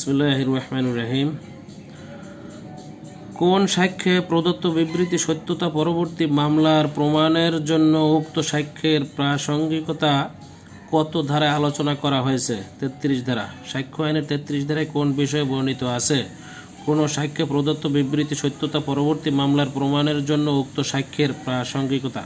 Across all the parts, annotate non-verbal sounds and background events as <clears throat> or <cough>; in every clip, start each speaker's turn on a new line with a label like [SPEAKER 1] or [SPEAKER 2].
[SPEAKER 1] রাহিম কোন সাক্ষ্যে প্রদত্ত বিবৃতি সত্যতা পরবর্তী মামলার প্রমাণের জন্য উক্ত সাক্ষ্যের প্রাসঙ্গিকতা কত ধারায় আলোচনা করা হয়েছে তেত্রিশ ধারা সাক্ষ্য আইনের তেত্রিশ ধারায় কোন বিষয়ে বর্ণিত আছে কোন সাক্ষ্যে প্রদত্ত বিবৃতি সত্যতা পরবর্তী মামলার প্রমাণের জন্য উক্ত সাক্ষ্যের প্রাসঙ্গিকতা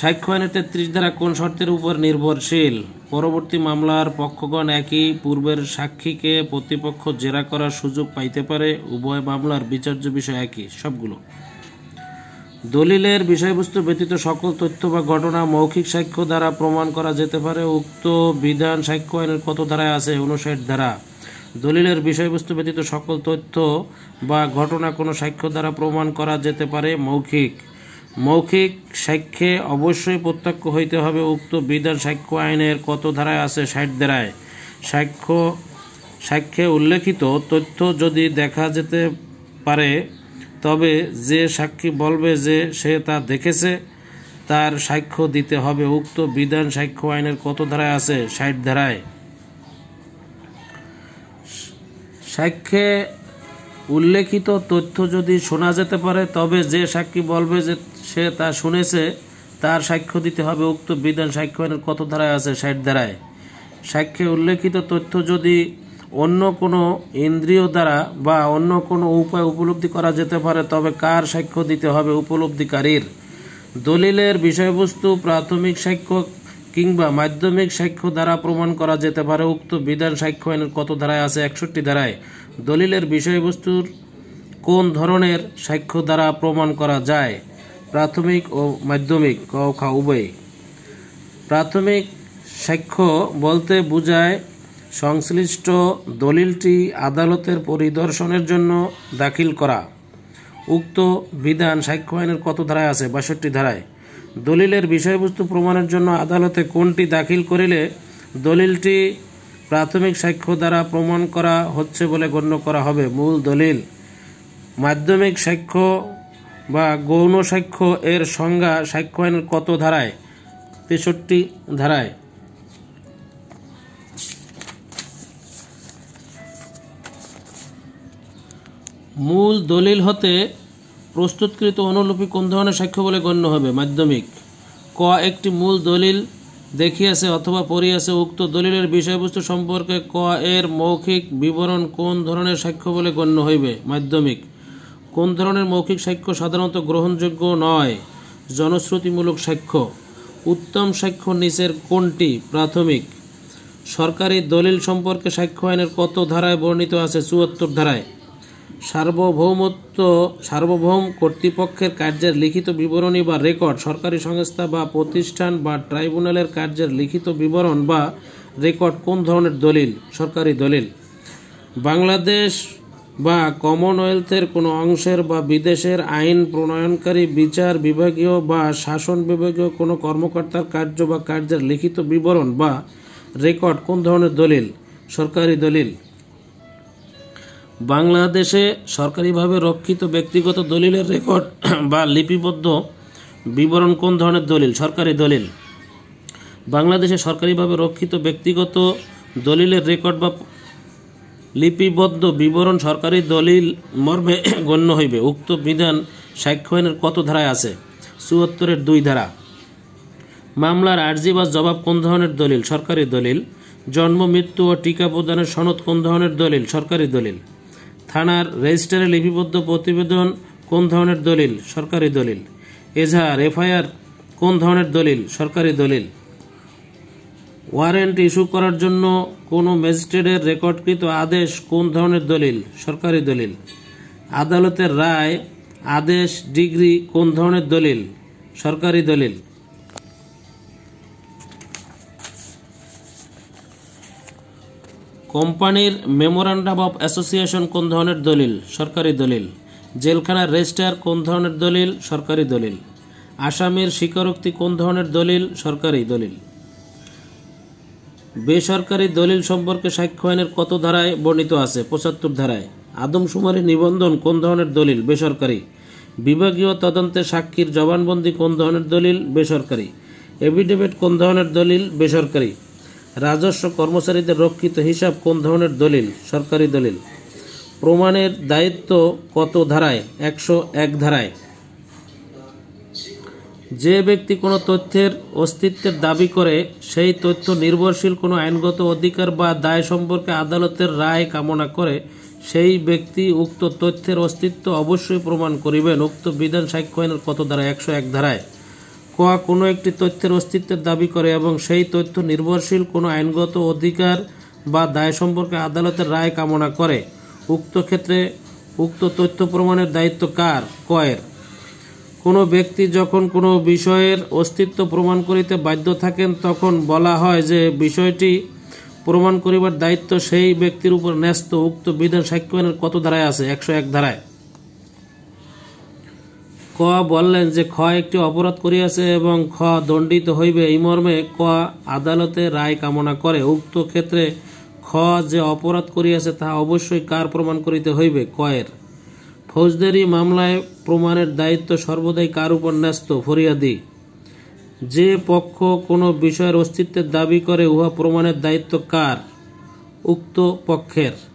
[SPEAKER 1] সাক্ষ্য আইনের তেত্রিশ ধারা কোন শর্তের উপর নির্ভরশীল পরবর্তী মামলার পক্ষগণ একই পূর্বের সাক্ষীকে প্রতিপক্ষ জেরা করার সুযোগ পাইতে পারে উভয় মামলার বিচার্য বিষয় একই সবগুলো দলিলের বিষয়বস্তু ব্যতীত সকল তথ্য বা ঘটনা মৌখিক সাক্ষ্য দ্বারা প্রমাণ করা যেতে পারে উক্ত বিধান সাক্ষ্য আইনের কত ধারায় আছে উনষাট ধারা দলিলের বিষয়বস্তু ব্যতীত সকল তথ্য বা ঘটনা কোনো সাক্ষ্য দ্বারা প্রমাণ করা যেতে পারে মৌখিক মৌখিক সাক্ষ্যে অবশ্যই প্রত্যক্ষ হইতে হবে উক্ত বিধান সাক্ষ্য আইনের কত ধারায় আছে ষাট ধারায় সাক্ষ্য সাক্ষ্যে উল্লেখিত তথ্য যদি দেখা যেতে পারে তবে যে সাক্ষী বলবে যে সে তা দেখেছে তার সাক্ষ্য দিতে হবে উক্ত বিধান সাক্ষ্য আইনের কত ধারায় আছে ষাট ধারায় সাক্ষ্যে উল্লেখিত তথ্য যদি শোনা যেতে পারে তবে যে সাক্ষী বলবে যে সে তা শুনেছে তার সাক্ষ্য দিতে হবে উক্ত বিধান সাক্ষ্য আইনের কত ধারায় আছে ষাট ধারায় সাক্ষ্যে উল্লেখিত তথ্য যদি অন্য কোনো ইন্দ্রিয় দ্বারা বা অন্য কোনো উপায় উপলব্ধি করা যেতে পারে তবে কার সাক্ষ্য দিতে হবে উপলব্ধিকারীর দলিলের বিষয়বস্তু প্রাথমিক সাক্ষ্য কিংবা মাধ্যমিক সাক্ষ্য দ্বারা প্রমাণ করা যেতে পারে উক্ত বিধান সাক্ষ্য আইনের কত ধারায় আছে একষট্টি ধারায় দলিলের বিষয়বস্তুর কোন ধরনের সাক্ষ্য দ্বারা প্রমাণ করা যায় প্রাথমিক ও মাধ্যমিক ক খা উভয় প্রাথমিক সাক্ষ্য বলতে বোঝায় সংশ্লিষ্ট দলিলটি আদালতের পরিদর্শনের জন্য দাখিল করা উক্ত বিধান সাক্ষ্য আইনের কত ধারায় আছে বাষট্টি ধারায় দলিলের বিষয়বস্তু প্রমাণের জন্য আদালতে কোনটি দাখিল করিলে দলিলটি প্রাথমিক সাক্ষ্য দ্বারা প্রমাণ করা হচ্ছে বলে গণ্য করা হবে মূল দলিল মাধ্যমিক সাক্ষ্য বা গৌণ সাক্ষ্য এর সংজ্ঞা সাক্ষ্য আইনের কত ধারায় তেষট্টি ধারায় মূল দলিল হতে প্রস্তুতকৃত অনুলিপি কোন ধরনের সাক্ষ্য বলে গণ্য হবে মাধ্যমিক ক একটি মূল দলিল দেখিয়াছে অথবা পড়িয়াছে উক্ত দলিলের বিষয়বস্তু সম্পর্কে ক এর মৌখিক বিবরণ কোন ধরনের সাক্ষ্য বলে গণ্য হইবে মাধ্যমিক কোন ধরনের মৌখিক সাক্ষ্য সাধারণত গ্রহণযোগ্য নয় জনশ্রুতিমূলক সাক্ষ্য উত্তম সাক্ষ্য নিচের কোনটি প্রাথমিক সরকারি দলিল সম্পর্কে সাক্ষ্য আইনের কত ধারায় বর্ণিত আছে চুয়াত্তর ধারায় সার্বভৌমত্ব সার্বভৌম কর্তৃপক্ষের কার্যের লিখিত বিবরণী বা রেকর্ড সরকারি সংস্থা বা প্রতিষ্ঠান বা ট্রাইব্যুনালের কার্যের লিখিত বিবরণ বা রেকর্ড কোন ধরনের দলিল সরকারি দলিল বাংলাদেশ বা কমনওয়েলথের কোনো অংশের বা বিদেশের আইন প্রণয়নকারী বিচার বিভাগীয় বা শাসন বিভাগীয় কোনো কর্মকর্তার কার্য বা কার্যের লিখিত বিবরণ বা রেকর্ড কোন ধরনের দলিল সরকারি দলিল বাংলাদেশে সরকারিভাবে রক্ষিত ব্যক্তিগত দলিলের রেকর্ড <clears throat> বা লিপিবদ্ধ বিবরণ কোন ধরনের দলিল সরকারি দলিল বাংলাদেশে সরকারিভাবে রক্ষিত ব্যক্তিগত দলিলের রেকর্ড বা লিপিবদ্ধ বিবরণ সরকারি দলিল মর্মে <clears throat> গণ্য হইবে উক্ত বিধান সাক্ষ্যয়নের কত ধারায় আছে চুয়াত্তরের দুই ধারা মামলার আর্জি বা জবাব কোন ধরনের দলিল সরকারি দলিল জন্ম মৃত্যু ও টিকা প্রদানের সনদ কোন ধরনের দলিল সরকারি দলিল থানার রেজিস্টারে লিপিবদ্ধ প্রতিবেদন কোন ধরনের দলিল সরকারি দলিল এজাহার এফআইআর কোন ধরনের দলিল সরকারি দলিল ওয়ারেন্ট ইস্যু করার জন্য কোনো ম্যাজিস্ট্রেটের রেকর্ডকৃত আদেশ কোন ধরনের দলিল সরকারি দলিল আদালতের রায় আদেশ ডিগ্রি কোন ধরনের দলিল সরকারি দলিল কোম্পানির মেমোরান্ডাম অফ অ্যাসোসিয়েশন কোন ধরনের দলিল সরকারি দলিল জেলখানার রেজিস্টার কোন ধরনের দলিল সরকারি দলিল আসামের স্বীকারোক্তি কোন ধরনের দলিল সরকারি দলিল বেসরকারি দলিল সম্পর্কে সাক্ষ্য আইনের কত ধারায় বর্ণিত আছে পঁচাত্তর ধারায় আদমশুমারি নিবন্ধন কোন ধরনের দলিল বেসরকারি বিভাগীয় তদন্তে সাক্ষীর জবানবন্দি কোন ধরনের দলিল বেসরকারি এফিডেভিট কোন ধরনের দলিল বেসরকারি রাজস্ব কর্মচারীদের রক্ষিত হিসাব কোন ধরনের দলিল সরকারি দলিল প্রমাণের দায়িত্ব কত ধারায় একশো এক ধারায় যে ব্যক্তি কোনো তথ্যের অস্তিত্বের দাবি করে সেই তথ্য নির্ভরশীল কোনো আইনগত অধিকার বা দায় সম্পর্কে আদালতের রায় কামনা করে সেই ব্যক্তি উক্ত তথ্যের অস্তিত্ব অবশ্যই প্রমাণ করিবেন উক্ত বিধান সাক্ষ্য আইনের কত ধারায় একশো এক ধারায় ক কোনো একটি তথ্যের অস্তিত্বের দাবি করে এবং সেই তথ্য নির্ভরশীল কোনো আইনগত অধিকার বা দায় সম্পর্কে আদালতের রায় কামনা করে উক্ত ক্ষেত্রে উক্ত তথ্য প্রমাণের দায়িত্ব কার কয়ের কোনো ব্যক্তি যখন কোনো বিষয়ের অস্তিত্ব প্রমাণ করিতে বাধ্য থাকেন তখন বলা হয় যে বিষয়টি প্রমাণ করিবার দায়িত্ব সেই ব্যক্তির উপর ন্যস্ত উক্ত বিধান সাক্ষ্যের কত ধারায় আছে একশো এক ধারায় ক বললেন যে খ একটি অপরাধ করিয়াছে এবং খ দণ্ডিত হইবে এই মর্মে ক আদালতে রায় কামনা করে উক্ত ক্ষেত্রে খ যে অপরাধ করিয়াছে তাহা অবশ্যই কার প্রমাণ করিতে হইবে কয়ের ফৌজদারি মামলায় প্রমাণের দায়িত্ব সর্বদাই কার উপর ন্যস্ত ফরিয়াদি যে পক্ষ কোনো বিষয়ের অস্তিত্বের দাবি করে উহা প্রমাণের দায়িত্ব কার উক্ত পক্ষের